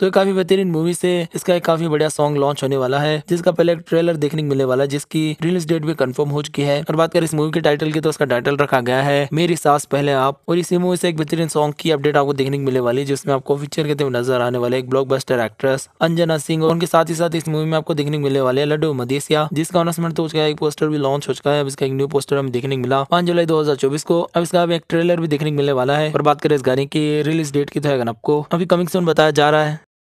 तो काफी बेहतरीन मूवी से इसका एक काफी बढ़िया सॉन्ग लॉन्च होने वाला है जिसका पहले एक ट्रेलर देखने को मिलने वाला है जिसकी रिलीज डेट भी कंफर्म हो चुकी है और बात करें इस मूवी के टाइटल की तो उसका टाइटल रखा गया है मेरी सास पहले आप और इसी मूवी से एक बेहतरीन सॉन्ग की अपडेट आपको देखने को मिलने वाली है जिसमें आपको फीचर के हुए नजर आने वाले एक ब्लॉक एक्ट्रेस अंजना सिंह और उनके साथ ही साथ इस मूवी में आपको देखने को मिलने वाले लड्डू मदेसिया जिसका अनाउंसमेंट तो उसका एक पोस्टर भी लॉन्च हो चुका है अब इसका एक न्यू पोस्टर हमें देखने को मिला पांच जुलाई दो को अब इसका एक ट्रेलर भी देखने को मिलने वाला है और बात करें इस गाने की रिलीज डेट की तो है आपको अभी कमिंग सोन बताया जा रहा है